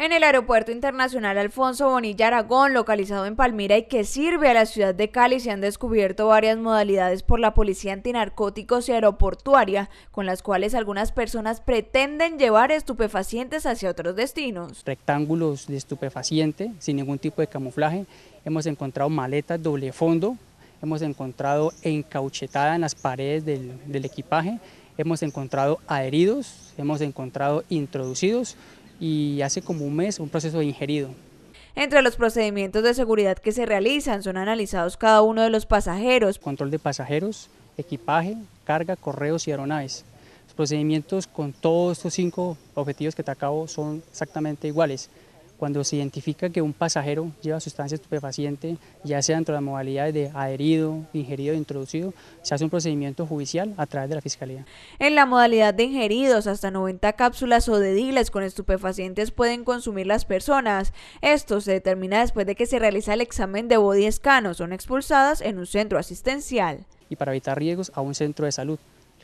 en el Aeropuerto Internacional Alfonso Bonilla Aragón, localizado en Palmira y que sirve a la ciudad de Cali, se han descubierto varias modalidades por la Policía Antinarcóticos y Aeroportuaria, con las cuales algunas personas pretenden llevar estupefacientes hacia otros destinos. Rectángulos de estupefaciente, sin ningún tipo de camuflaje, hemos encontrado maletas doble fondo, hemos encontrado encauchetada en las paredes del, del equipaje, hemos encontrado adheridos, hemos encontrado introducidos, y hace como un mes un proceso de ingerido. Entre los procedimientos de seguridad que se realizan son analizados cada uno de los pasajeros. Control de pasajeros, equipaje, carga, correos y aeronaves. Los procedimientos con todos estos cinco objetivos que te acabo son exactamente iguales cuando se identifica que un pasajero lleva sustancia estupefaciente, ya sea dentro de las modalidades de adherido, ingerido o introducido, se hace un procedimiento judicial a través de la Fiscalía. En la modalidad de ingeridos, hasta 90 cápsulas o dediles con estupefacientes pueden consumir las personas. Esto se determina después de que se realiza el examen de body scan o son expulsadas en un centro asistencial. Y para evitar riesgos a un centro de salud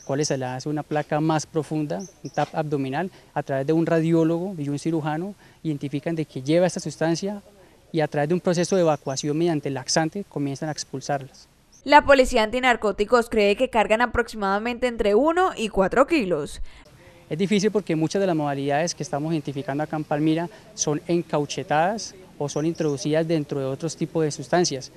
cual se le hace una placa más profunda, un TAP abdominal, a través de un radiólogo y un cirujano, identifican de que lleva esta sustancia y a través de un proceso de evacuación mediante laxante comienzan a expulsarlas. La policía antinarcóticos cree que cargan aproximadamente entre 1 y 4 kilos. Es difícil porque muchas de las modalidades que estamos identificando acá en Palmira son encauchetadas o son introducidas dentro de otros tipos de sustancias.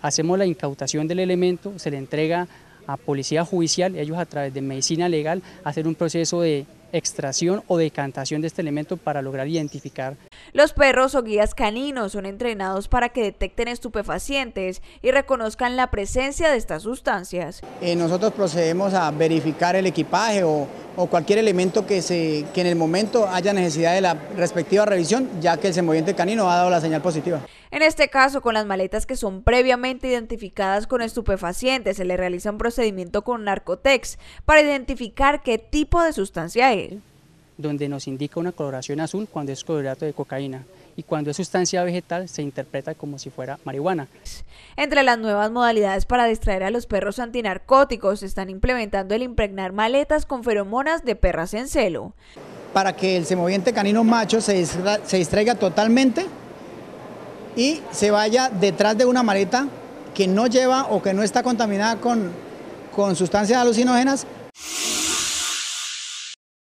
hacemos la incautación del elemento, se le entrega a policía judicial, y ellos a través de medicina legal, hacer un proceso de extracción o decantación de este elemento para lograr identificar. Los perros o guías caninos son entrenados para que detecten estupefacientes y reconozcan la presencia de estas sustancias. Eh, nosotros procedemos a verificar el equipaje o, cualquier elemento que, se, que en el momento haya necesidad de la respectiva revisión, ya que el semoviente canino ha dado la señal positiva. En este caso, con las maletas que son previamente identificadas con estupefacientes, se le realiza un procedimiento con narcotex para identificar qué tipo de sustancia es donde nos indica una coloración azul cuando es colorato de cocaína y cuando es sustancia vegetal se interpreta como si fuera marihuana. Entre las nuevas modalidades para distraer a los perros antinarcóticos se están implementando el impregnar maletas con feromonas de perras en celo. Para que el semoviente canino macho se, distraiga totalmente y se vaya detrás de una maleta que no lleva o que no está contaminada con sustancias alucinógenas